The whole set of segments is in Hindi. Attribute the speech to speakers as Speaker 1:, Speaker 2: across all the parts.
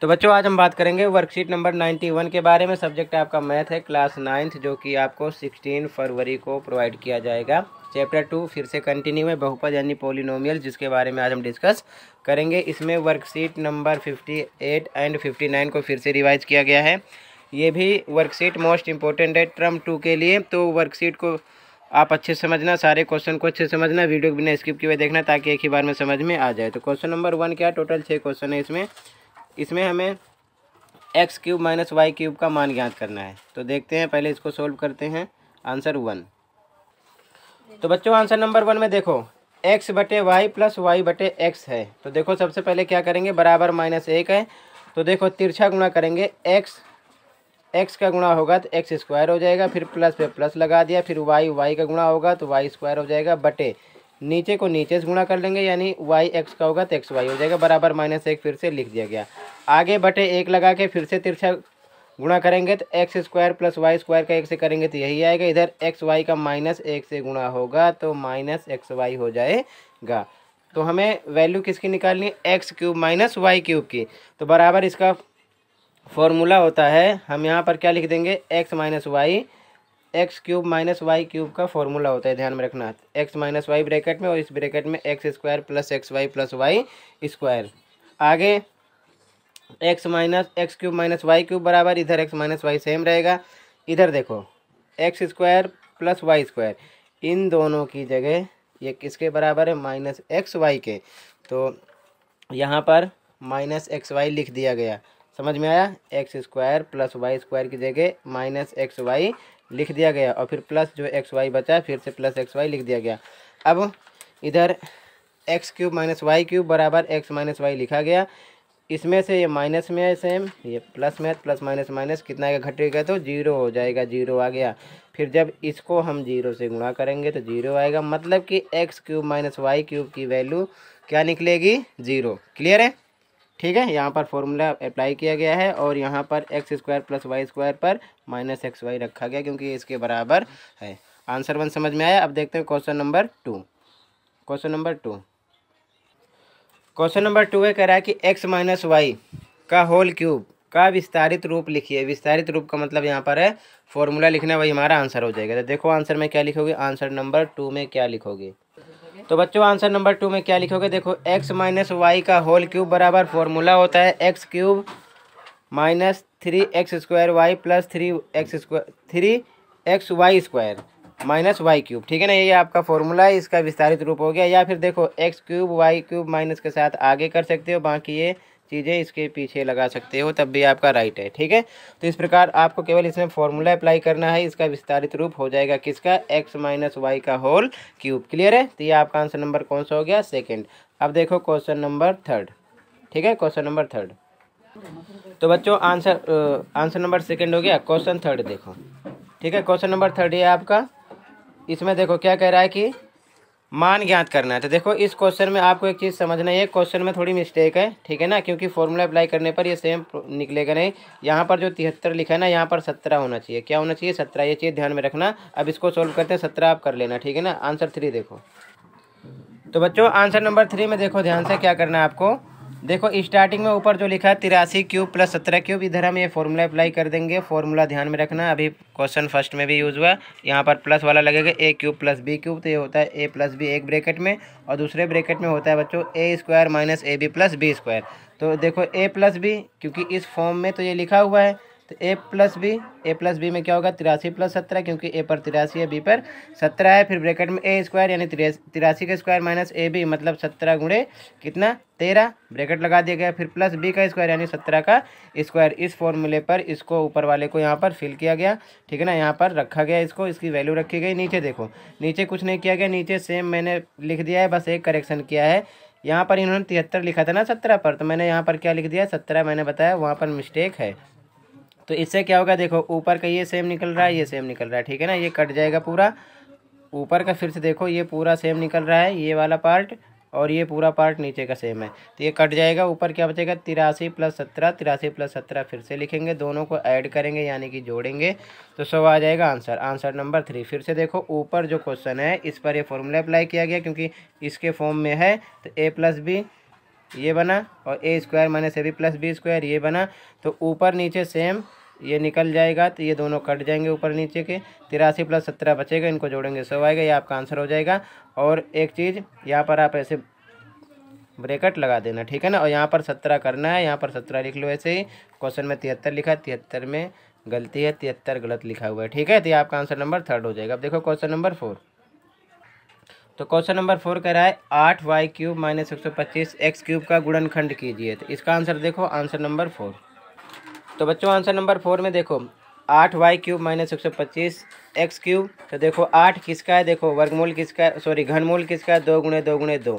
Speaker 1: तो बच्चों आज हम बात करेंगे वर्कशीट नंबर 91 के बारे में सब्जेक्ट आपका मैथ है क्लास नाइन्थ जो कि आपको 16 फरवरी को प्रोवाइड किया जाएगा चैप्टर टू फिर से कंटिन्यू है बहुपद यानी पोलिनोमियल जिसके बारे में आज हम डिस्कस करेंगे इसमें वर्कशीट नंबर 58 एंड 59 को फिर से रिवाइज किया गया है ये भी वर्कशीट मोस्ट इंपॉर्टेंट है ट्रम टू के लिए तो वर्कशीट को आप अच्छे समझना सारे क्वेश्चन को अच्छे समझना वीडियो को बिना स्किप किए देखना ताकि एक ही बार में समझ में आ जाए तो क्वेश्चन नंबर वन क्या टोटल छः क्वेश्चन है इसमें इसमें हमें x cube minus y cube का मान ज्ञात करना है तो देखते हैं पहले इसको सोल्व करते हैं आंसर वन तो बच्चों आंसर नंबर वन में देखो एक्स बटे वाई प्लस वाई बटे एक्स है तो देखो सबसे पहले क्या करेंगे बराबर माइनस एक है तो देखो तिरछा गुणा करेंगे एक्स एक्स का गुणा होगा तो एक्स स्क्वायर हो जाएगा फिर प्लस पे प्लस लगा दिया फिर वाई वाई का गुणा होगा तो वाई स्क्वायर हो जाएगा बटे नीचे को नीचे से गुणा कर लेंगे यानी वाई एक्स का होगा तो एक्स वाई हो जाएगा बराबर माइनस एक फिर से लिख दिया गया आगे बटे एक लगा के फिर से तिरछा गुणा करेंगे तो x square plus y square का एक से करेंगे तो यही आएगा इधर एक्स वाई का माइनस एक से गुणा होगा तो माइनस एक्स वाई हो जाएगा तो हमें वैल्यू किसकी निकालनी है x cube minus y cube की तो बराबर इसका फॉर्मूला होता है हम यहाँ पर क्या लिख देंगे x minus y x cube minus y cube का फॉर्मूला होता है ध्यान में रखना एक्स माइनस वाई ब्रैकेट में और इस ब्रैकेट में x square plus x y plus y square आगे x minus x cube minus y cube बराबर इधर एक्स माइनस वाई सेम रहेगा इधर देखो x square plus y square इन दोनों की जगह ये किसके बराबर है माइनस एक्स वाई के तो यहाँ पर माइनस एक्स वाई लिख दिया गया समझ में आया x square plus y square की जगह माइनस एक्स वाई लिख दिया गया और फिर प्लस जो एक्स वाई बचा फिर से प्लस एक्स वाई लिख दिया गया अब इधर x cube minus y cube बराबर एक्स माइनस वाई लिखा गया इसमें से ये माइनस में है सेम ये प्लस में है प्लस माइनस माइनस कितना का घटेगा तो जीरो हो जाएगा जीरो आ गया फिर जब इसको हम जीरो से गुणा करेंगे तो जीरो आएगा मतलब कि x cube minus y cube की वैल्यू क्या निकलेगी जीरो क्लियर है ठीक है यहाँ पर फॉर्मूला अप्लाई किया गया है और यहाँ पर x square plus y square पर माइनस एक्स वाई रखा गया क्योंकि इसके बराबर है आंसर वन समझ में आया अब देखते हैं question number two question number two question number two है कह रहा है कि एक्स माइनस वाई का होल क्यूब का विस्तारित रूप लिखिए विस्तारित रूप का मतलब यहाँ पर है फॉर्मूला लिखना वही हमारा आंसर हो जाएगा तो देखो आंसर में क्या लिखोगे आंसर नंबर टू में क्या लिखोगे तो बच्चों आंसर नंबर टू में क्या लिखोगे देखो एक्स माइनस वाई का होल क्यूब बराबर फॉर्मूला होता है x cube minus three x square y plus three x square three x y square minus y cube ठीक है ना ये आपका फॉर्मूला है इसका विस्तारित रूप हो गया या फिर देखो x cube y cube minus के साथ आगे कर सकते हो बाकी ये चीज़ें इसके पीछे लगा सकते हो तब भी आपका राइट है ठीक है तो इस प्रकार आपको केवल इसमें फॉर्मूला अप्लाई करना है इसका विस्तारित रूप हो जाएगा किसका एक्स माइनस वाई का होल क्यूब क्लियर है तो ये आपका आंसर नंबर कौन सा हो गया सेकेंड अब देखो क्वेश्चन नंबर थर्ड ठीक है क्वेश्चन नंबर थर्ड तो बच्चों आंसर आंसर नंबर सेकेंड हो गया क्वेश्चन थर्ड देखो ठीक है क्वेश्चन नंबर थर्ड ये आपका इसमें देखो क्या कह रहा है कि मान ज्ञात करना है तो देखो इस क्वेश्चन में आपको एक चीज़ समझना है क्वेश्चन में थोड़ी मिस्टेक है ठीक है ना क्योंकि फॉर्मूला अप्लाई करने पर ये सेम निकलेगा नहीं यहाँ पर जो तिहत्तर लिखा है ना यहाँ पर सत्रह होना चाहिए क्या होना चाहिए सत्रह ये चीज़ ध्यान में रखना अब इसको सॉल्व करते हैं सत्रह आप कर लेना ठीक है ना आंसर थ्री देखो तो बच्चों आंसर नंबर थ्री में देखो ध्यान से क्या करना है आपको देखो स्टार्टिंग में ऊपर जो लिखा है तिरासी क्यूब प्लस सत्रह क्यूब इधर हम ये फॉर्मूला अप्लाई कर देंगे फॉर्मूला ध्यान में रखना अभी क्वेश्चन फर्स्ट में भी यूज़ हुआ यहाँ पर प्लस वाला लगेगा a cube plus b cube तो ये होता है ए प्लस बी एक ब्रैकेट में और दूसरे ब्रैकेट में होता है बच्चों a square minus a b plus b square तो देखो ए प्लस बी क्योंकि इस फॉर्म में तो ये लिखा हुआ है तो a plus b a plus b में क्या होगा तिरासी प्लस सत्रह क्योंकि ए पर तिरासी है बी पर सत्रह है फिर ब्रैकेट में ए स्क्वायर यानी तिरासी का स्क्वायर माइनस ए बी मतलब सत्रह गुणे कितना तेरह ब्रैकेट लगा दिया गया फिर प्लस बी का स्क्वायर यानी सत्रह का स्क्वायर इस फॉर्मूले पर इसको ऊपर वाले को यहाँ पर फिल किया गया ठीक है ना यहाँ पर रखा गया इसको इसकी वैल्यू रखी गई नीचे देखो नीचे कुछ नहीं किया गया नीचे सेम मैंने लिख दिया है बस एक करेक्शन किया है यहाँ पर इन्होंने तिहत्तर लिखा था ना सत्रह पर तो मैंने यहाँ पर क्या लिख दिया सत्रह मैंने बताया वहाँ पर मिस्टेक है तो इससे क्या होगा देखो ऊपर का ये सेम निकल रहा है ये सेम निकल रहा है ठीक है ना ये कट जाएगा पूरा ऊपर का फिर से देखो ये पूरा सेम निकल रहा है ये वाला पार्ट और ये पूरा पार्ट नीचे का सेम है तो ये कट जाएगा ऊपर क्या बचेगा तिरासी प्लस सत्रह तिरासी प्लस सत्रह फिर से लिखेंगे दोनों को ऐड करेंगे यानी कि जोड़ेंगे तो सब आ जाएगा आंसर आंसर नंबर थ्री फिर से देखो ऊपर जो क्वेश्चन है इस पर ये फॉर्मूला अप्लाई किया गया क्योंकि इसके फॉर्म में है तो ए प्लस बी ये बना और a square minus a b plus b square ये बना तो ऊपर नीचे सेम ये निकल जाएगा तो ये दोनों कट जाएंगे ऊपर नीचे के तिरासी प्लस सत्रह बचेगा इनको जोड़ेंगे सौ आएगा ये आपका आंसर हो जाएगा और एक चीज़ यहाँ पर आप ऐसे ब्रेकट लगा देना ठीक है ना और यहाँ पर सत्रह करना है यहाँ पर सत्रह लिख लो ऐसे ही क्वेश्चन में तिहत्तर लिखा तिहत्तर में गलती है तिहत्तर गलत लिखा हुआ है ठीक है तो ये आपका आंसर नंबर थर्ड हो जाएगा अब देखो क्वेश्चन नंबर फोर तो क्वेश्चन नंबर फोर कह रहा है आठ वाई क्यूब माइनस एक सौ पच्चीस एक्स क्यूब का गुणनखंड कीजिए तो इसका आंसर देखो आंसर नंबर फोर तो बच्चों आंसर नंबर फोर में देखो आठ वाई क्यूब माइनस एक सौ पच्चीस एक्स क्यूब तो देखो आठ किसका है देखो वर्गमूल किसका है सॉरी घनमूल किसका है दो गुणे दो गुणे दो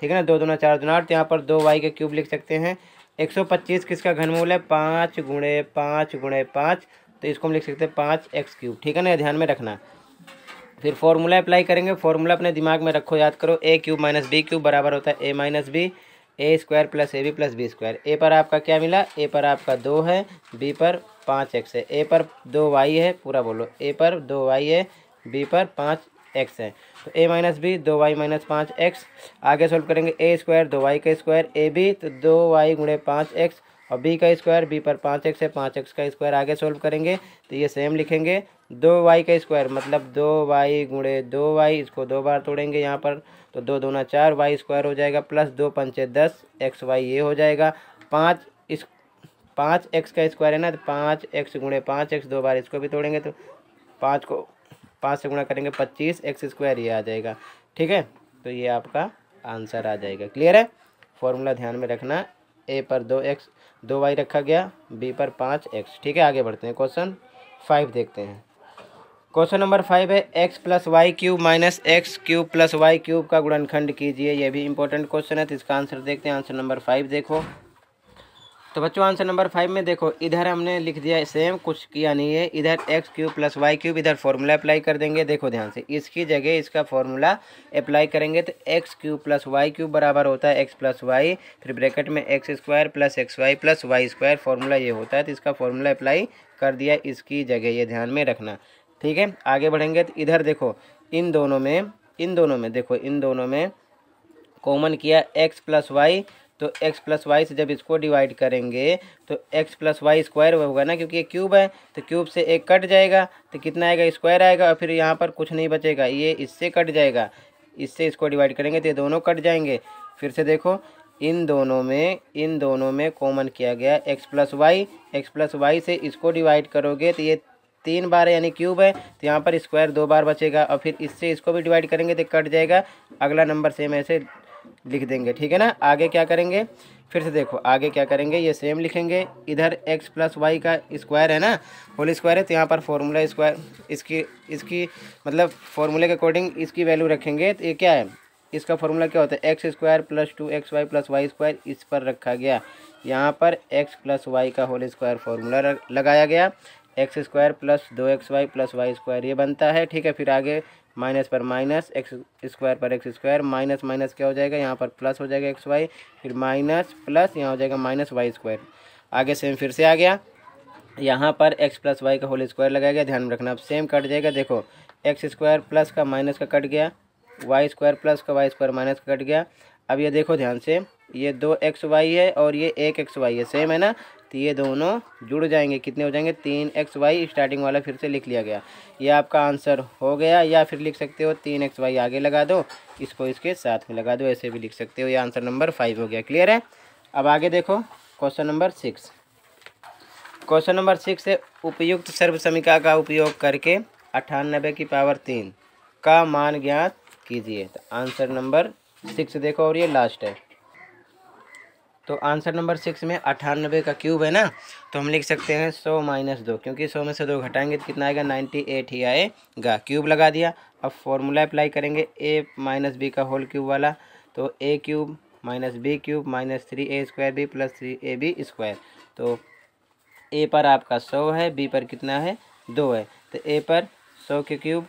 Speaker 1: ठीक है ना दो दुना चार दुना आठ तो यहाँ पर दो वाई का क्यूब लिख सकते हैं एक सौ पच्चीस किसका घनमूल है पाँच गुणे पाँच गुणे पाँच तो इसको हम लिख सकते हैं पाँच एक्स क्यूब ठीक है ना ध्यान में रखना फिर फॉर्मूला अप्लाई करेंगे फॉर्मूला अपने दिमाग में रखो याद करो a cube minus b cube बराबर होता है a minus b a square plus a b plus b square a पर आपका क्या मिला ए पर आपका दो है बी पर पाँच एक्स है ए पर दो वाई है पूरा बोलो ए पर दो वाई है बी पर पाँच एक्स है तो ए माइनस बी दो वाई माइनस पाँच एक्स आगे सॉल्व करेंगे ए स्क्वायर दो वाई का स्क्वायर ए बी तो दो वाई गुणे पाँच एक्स और बी का स्क्वायर बी पर पाँच एक्स है पाँच एक्स का स्क्वायर आगे सॉल्व करेंगे तो ये सेम लिखेंगे दो वाई का स्क्वायर मतलब दो वाई गुणे दो वाई इसको दो बार तोड़ेंगे यहाँ पर तो दो ना चार वाई स्क्वायर हो जाएगा प्लस दो पंचे दस एक्स वाई ये हो जाएगा पाँच इस पाँच एक्स का स्क्वायर है ना तो पाँच एक्स गुणे पाँच एक्स दो बार इसको भी तोड़ेंगे तो पाँच को पाँच से गुणा करेंगे पच्चीस एक्स स्क्वायर ये आ जाएगा ठीक है तो ये आपका आंसर आ जाएगा क्लियर है फॉर्मूला ध्यान में रखना ए पर दो एक्स दो वाई रखा गया बी पर पाँच एक्स ठीक है आगे बढ़ते हैं क्वेश्चन फाइव देखते हैं क्वेश्चन नंबर फाइव है x plus y cube minus x cube plus y cube का गुणनखंड कीजिए यह भी इंपॉर्टेंट क्वेश्चन है तो इसका आंसर देखते हैं आंसर नंबर फाइव देखो तो बच्चों आंसर नंबर फाइव में देखो इधर हमने लिख दिया सेम कुछ किया नहीं है इधर x cube plus y cube इधर फॉर्मूला अप्लाई कर देंगे देखो ध्यान से इसकी जगह इसका फॉर्मूला अप्लाई करेंगे तो x cube plus y cube बराबर होता है एक्स प्लस वाई फिर ब्रैकेट में x square plus x y plus y square formula ये होता है तो इसका फॉर्मूला अप्लाई कर दिया इसकी जगह ये ध्यान में रखना ठीक है आगे बढ़ेंगे तो इधर देखो इन दोनों में इन दोनों में देखो इन दोनों में कॉमन किया एक्स प्लस वाई तो x प्लस वाई से जब इसको डिवाइड करेंगे तो x प्लस वाई स्क्वायर होगा ना क्योंकि ये क्यूब है तो क्यूब से एक कट जाएगा तो कितना आएगा स्क्वायर आएगा और फिर यहाँ पर कुछ नहीं बचेगा ये इससे कट जाएगा इससे इसको डिवाइड करेंगे तो ये दोनों कट जाएंगे फिर से देखो इन दोनों में इन दोनों में कॉमन किया गया x plus y x plus y से इसको डिवाइड करोगे तो ये तीन बार यानी क्यूब है तो यहाँ पर स्क्वायर दो बार बचेगा और फिर इससे इसको भी डिवाइड करेंगे तो कट जाएगा अगला नंबर सेम ऐसे लिख देंगे ठीक है ना आगे क्या करेंगे फिर से देखो आगे क्या करेंगे ये सेम लिखेंगे इधर x प्लस वाई का स्क्वायर है ना होल स्क्वायर है तो यहाँ पर फॉर्मूला स्क्वायर इसकी इसकी मतलब फॉर्मूले के अकॉर्डिंग इसकी वैल्यू रखेंगे तो ये क्या है इसका फॉर्मूला क्या होता है x square plus two x y plus y square इस पर रखा गया यहाँ पर एक्स प्लस वाई का होल स्क्वायर फॉर्मूला लगाया गया एक्स स्क्वायर प्लस दो x y plus y square ये बनता है ठीक है फिर आगे माइनस पर माइनस एक्स स्क्वायर पर एक्स स्क्वायर माइनस माइनस क्या हो जाएगा यहाँ पर प्लस हो जाएगा एक्स वाई फिर माइनस प्लस यहाँ हो जाएगा माइनस वाई स्क्वायर आगे सेम फिर से आ गया यहाँ पर एक्स प्लस वाई का होल स्क्वायर लगाया गया ध्यान में रखना अब सेम कट जाएगा देखो एक्स स्क्वायर प्लस का माइनस का कट गया वाई स्क्वायर प्लस का वाई स्क्वायर माइनस का कट गया अब ये देखो ध्यान से ये दो एक्स वाई है और ये एक एक्स वाई है सेम है ना तो ये दोनों जुड़ जाएंगे कितने हो जाएंगे तीन एक्स वाई स्टार्टिंग वाला फिर से लिख लिया गया ये आपका आंसर हो गया या फिर लिख सकते हो तीन एक्स वाई आगे लगा दो इसको इसके साथ में लगा दो ऐसे भी लिख सकते हो ये आंसर नंबर फाइव हो गया क्लियर है अब आगे देखो question number six question number six है उपयुक्त सर्वसमिका का उपयोग करके अट्ठानबे की पावर तीन का मान ज्ञात कीजिए तो आंसर नंबर सिक्स देखो और ये लास्ट है तो आंसर नंबर सिक्स में अठानबे का क्यूब है ना तो हम लिख सकते हैं सौ माइनस दो क्योंकि सौ में से दो घटाएंगे तो कितना आएगा नाइन्टी एट ही आएगा क्यूब लगा दिया अब फॉर्मूला अप्लाई करेंगे ए माइनस बी का होल क्यूब वाला तो a cube minus b cube minus three a square b plus three a b square तो ए पर आपका सौ है बी पर कितना है दो है तो ए पर सौ के क्यूब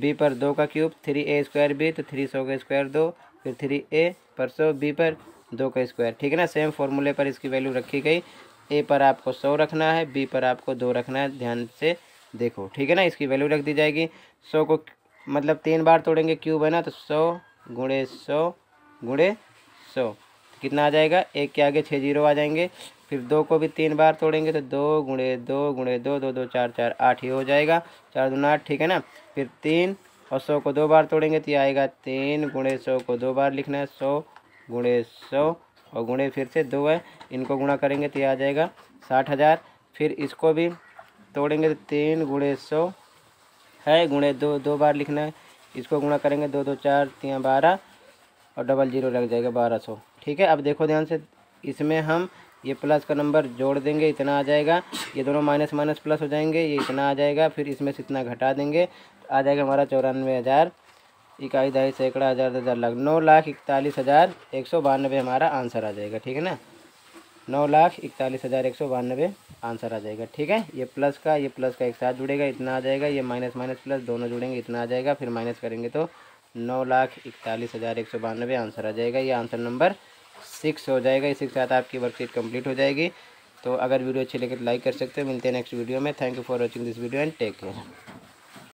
Speaker 1: बी पर दो का cube three a square b तो थ्री सौ का स्क्वायर दो फिर थ्री ए पर सौ बी पर दो का स्क्वायर ठीक है ना सेम फॉर्मूले पर इसकी वैल्यू रखी गई ए पर आपको सौ रखना है बी पर आपको दो रखना है ध्यान से देखो ठीक है ना इसकी वैल्यू रख दी जाएगी सौ को मतलब तीन बार तोड़ेंगे क्यूब है ना तो सौ गुणे सौ गुणे सौ तो कितना आ जाएगा एक के आगे छः जीरो आ जाएंगे फिर दो को भी तीन बार तोड़ेंगे तो दो गुणे दो गुणे दो दो दो चार चार आठ ही हो जाएगा चार दो आठ ठीक है ना फिर तीन और सौ को दो बार तोड़ेंगे तो ये आएगा तीन गुणे सौ को दो बार लिखना है सौ गुणे सौ और गुणे फिर से दो है इनको गुणा करेंगे तो ये आ जाएगा साठ हज़ार फिर इसको भी तोड़ेंगे तो तीन गुणे सौ है गुणे दो दो बार लिखना है इसको गुणा करेंगे दो दो चार तीन बारह और डबल जीरो लग जाएगा बारह सौ ठीक है अब देखो ध्यान से इसमें हम ये प्लस का नंबर जोड़ देंगे इतना आ जाएगा ये दोनों माइनस माइनस प्लस हो जाएंगे ये इतना आ जाएगा फिर इसमें से इतना घटा देंगे तो आ जाएगा हमारा चौरानवे हज़ार इकाई दहाई सैकड़ा हज़ार दस हज़ार लाख नौ लाख इकतालीस हज़ार एक सौ बानवे हमारा आंसर आ जाएगा ठीक है ना नौ लाख इकतालीस हज़ार एक सौ बानवे आंसर आ जाएगा ठीक है ये प्लस का ये प्लस का एक साथ जुड़ेगा इतना आ जाएगा ये माइनस माइनस प्लस दोनों जुड़ेंगे इतना आ जाएगा फिर माइनस करेंगे तो नौ लाख इकतालीस हज़ार एक सौ बानवे आंसर आ जाएगा ये आंसर नंबर सिक्स हो जाएगा इसी के साथ आपकी वर्कशीट कंप्लीट हो जाएगी तो अगर वीडियो अच्छी लगे तो लाइक कर सकते हो मिलते हैं नेक्स्ट वीडियो में thank you for watching this video and take care